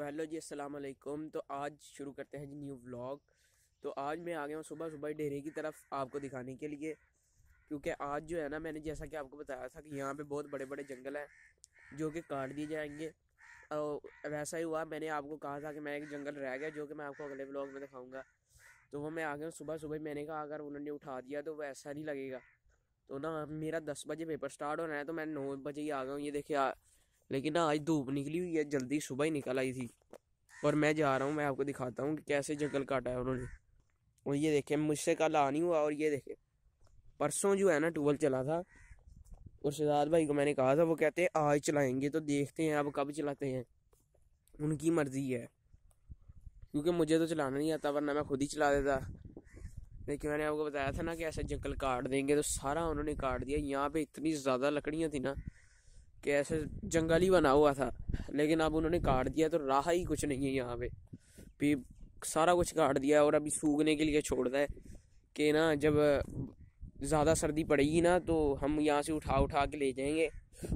तो हेलो जी अस्सलाम वालेकुम तो आज शुरू करते हैं जी न्यू व्लॉग तो आज मैं आ गया हूँ सुबह सुबह डेरे की तरफ आपको दिखाने के लिए क्योंकि आज जो है ना मैंने जैसा कि आपको बताया था कि यहाँ पे बहुत बड़े बड़े जंगल हैं जो कि काट दिए जाएंगे और वैसा ही हुआ मैंने आपको कहा था कि मैं एक जंगल रह गया जो कि मैं आपको अगले ब्लॉग में दिखाऊँगा तो वो मैं आ गया हूँ सुबह सुबह मैंने कहा अगर उन्होंने उठा दिया तो वो ऐसा नहीं लगेगा तो ना मेरा दस बजे पेपर स्टार्ट हो रहा है तो मैं नौ बजे ही आ गया हूँ ये देखिए लेकिन आज धूप निकली हुई है जल्दी सुबह ही निकल आई थी और मैं जा रहा हूँ मैं आपको दिखाता हूँ कि कैसे जंगल काटा है उन्होंने और ये देखे मुझसे कल आ नहीं हुआ और ये देखे परसों जो है ना टूबल चला था और सिद्धार्थ भाई को मैंने कहा था वो कहते हैं आज चलाएंगे तो देखते हैं अब कब चलाते हैं उनकी मर्जी है क्योंकि मुझे तो चलाना नहीं आता वरना मैं खुद ही चला देता लेकिन मैंने आपको बताया था ना कि ऐसा जंगल काट देंगे तो सारा उन्होंने काट दिया यहाँ पे इतनी ज़्यादा लकड़ियाँ थी ना कि ऐसे जंगल ही बना हुआ था लेकिन अब उन्होंने काट दिया तो राह ही कुछ नहीं है यहाँ पे भी सारा कुछ काट दिया और अभी सूखने के लिए छोड़ है कि ना जब ज़्यादा सर्दी पड़ेगी ना तो हम यहाँ से उठा उठा के ले जाएंगे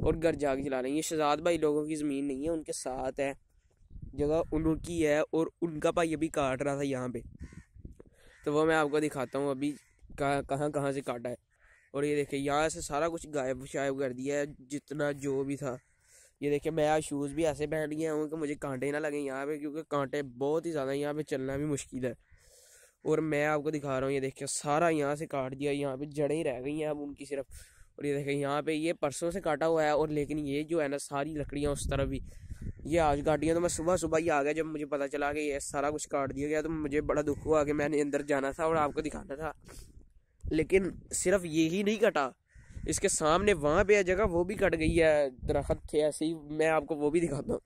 और घर जाके जला लेंगे शहजाद भाई लोगों की ज़मीन नहीं है उनके साथ है जगह उनकी है और उनका भाई अभी काट रहा था यहाँ पे तो वो मैं आपको दिखाता हूँ अभी कहाँ कहाँ से काटा है और ये देखिए यहाँ से सारा कुछ गायब शायब कर दिया है जितना जो भी था ये देखिए मैं आज शूज़ भी ऐसे पहन लिया हूँ कि मुझे कांटे ना लगे यहाँ पे क्योंकि कांटे बहुत ही ज़्यादा यहाँ पे चलना भी मुश्किल है और मैं आपको दिखा रहा हूँ ये देखे सारा यहाँ से काट दिया यहाँ पे जड़ें ही रह गई हैं अब उनकी सिर्फ और ये देखिए यहाँ पे ये परसों से काटा हुआ है और लेकिन ये जो है ना सारी लकड़ियाँ उस तरफ भी ये आज काटियाँ तो मैं सुबह सुबह ही आ गया जब मुझे पता चला कि ये सारा कुछ काट दिया गया तो मुझे बड़ा दुख हुआ कि मैंने अंदर जाना था और आपको दिखाना था लेकिन सिर्फ ये ही नहीं कटा इसके सामने वहाँ पे जगह वो भी कट गई है दरख्त थे ऐसे ही मैं आपको वो भी दिखाता हूँ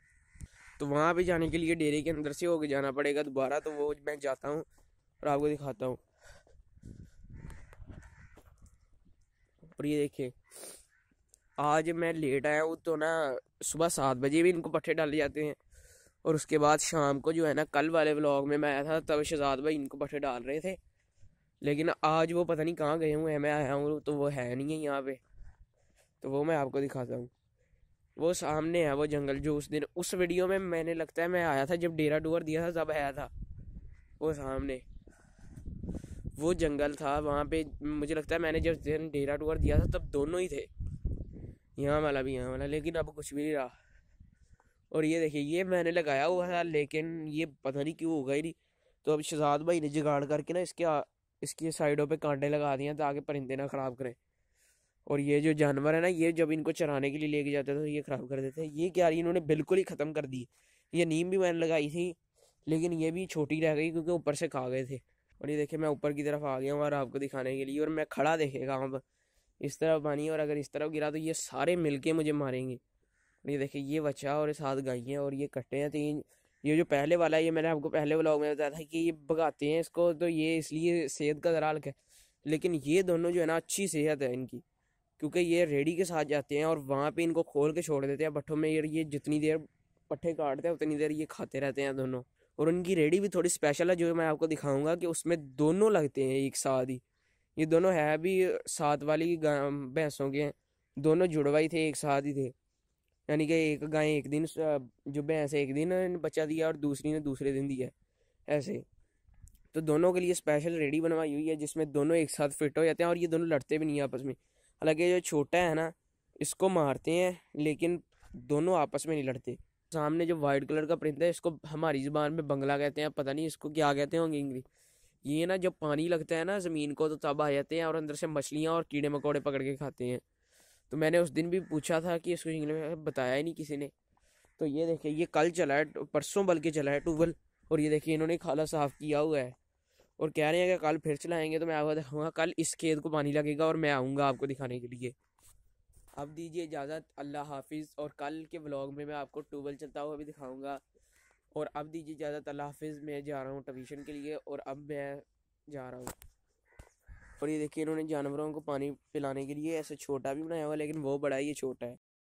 तो वहाँ पे जाने के लिए डेरे के अंदर से होके जाना पड़ेगा दोबारा तो वो मैं जाता हूँ और आपको दिखाता हूँ और ये देखिए आज मैं लेट आया हूँ तो ना सुबह सात बजे भी इनको पट्ठे डाले जाते हैं और उसके बाद शाम को जो है ना कल वाले ब्लॉग में मैं आया था तब शहजाद भाई इनको पट्ठे डाल रहे थे लेकिन आज वो पता नहीं कहाँ गए हुए हैं मैं आया हूँ तो वो है नहीं है यहाँ पे तो वो मैं आपको दिखाता हूँ वो सामने है वो जंगल जो उस दिन उस वीडियो में मैंने लगता है मैं आया था जब डेरा डूअर दिया था तब आया था वो सामने वो जंगल था वहाँ पे मुझे लगता है मैंने जब दिन डेरा डूअर दिया था तब दोनों ही थे यहाँ वाला भी यहाँ वाला लेकिन अब कुछ भी नहीं रहा और ये देखिए ये मैंने लगाया हुआ था लेकिन ये पता नहीं क्यों होगा ही नहीं तो अब शहजाद भाई ने जुगाड़ करके ना इसके इसकी साइडों पे कांटे लगा दिए ताकि परिंदे ना ख़राब करें और ये जो जानवर है ना ये जब इनको चराने के लिए लेके जाते थे तो ये ख़राब कर देते हैं ये क्या इन्होंने बिल्कुल ही ख़त्म कर दी ये नीम भी मैंने लगाई थी लेकिन ये भी छोटी रह गई क्योंकि ऊपर से खा गए थे और ये देखिए मैं ऊपर की तरफ आ गया हूँ और आपको दिखाने के लिए और मैं खड़ा देखेगा अब इस तरफ पानी और अगर इस तरफ गिरा तो ये सारे मिलके मुझे मारेंगे ये देखिए ये बच्चा और साथ गाइयाँ और ये कट्टे हैं तीन ये जो पहले वाला है ये मैंने आपको पहले ब्लॉग में बताया था कि ये भगाते हैं इसको तो ये इसलिए सेहत का दराल है लेकिन ये दोनों जो है ना अच्छी सेहत है इनकी क्योंकि ये रेडी के साथ जाते हैं और वहाँ पे इनको खोल के छोड़ देते हैं भट्ठों में ये ये जितनी देर पट्ठे काटते हैं उतनी देर ये खाते रहते हैं दोनों और उनकी रेडी भी थोड़ी स्पेशल है जो मैं आपको दिखाऊंगा कि उसमें दोनों लगते हैं एक साथ ही ये दोनों है भी साथ वाली भैंसों के दोनों जुड़वाई थे एक साथ ही थे यानी कि एक गाय एक दिन जो भैंस एक दिन बच्चा दिया और दूसरी ने दूसरे दिन दिया ऐसे तो दोनों के लिए स्पेशल रेडी बनवाई हुई है जिसमें दोनों एक साथ फिट हो जाते हैं और ये दोनों लड़ते भी नहीं आपस में हालांकि जो छोटा है ना इसको मारते हैं लेकिन दोनों आपस में नहीं लड़ते सामने जो वाइट कलर का परिंदा है इसको हमारी जबान में बंगला कहते हैं पता नहीं इसको क्या कहते होंगे इंग्लिश ये ना जब पानी लगता है ना ज़मीन को तो तब आ जाते हैं और अंदर से मछलियाँ और कीड़े मकोड़े पकड़ के खाते हैं तो मैंने उस दिन भी पूछा था कि इसको इंग्लैंड में बताया ही नहीं किसी ने तो ये देखिए ये कल चला है परसों बल्कि चला है ट्यूबवेल और ये देखिए इन्होंने खाला साफ किया हुआ है और कह रहे हैं कि कल फिर चलाएंगे तो मैं आपको दिखाऊंगा कल इस खेत को पानी लगेगा और मैं आऊँगा आपको दिखाने के लिए अब दीजिए इजाज़त अल्लाह हाफिज़ और कल के ब्लॉग में मैं आपको ट्यूबवेल चलता हुआ भी दिखाऊँगा और अब दीजिए इजाज़त अल्लाह हाफिज़ मैं जा रहा हूँ ट्यूशन के लिए और अब मैं जा रहा हूँ और ये देखिए इन्होंने जानवरों को पानी पिलाने के लिए ऐसे छोटा भी बनाया हुआ है लेकिन वो बड़ा ही छोटा है।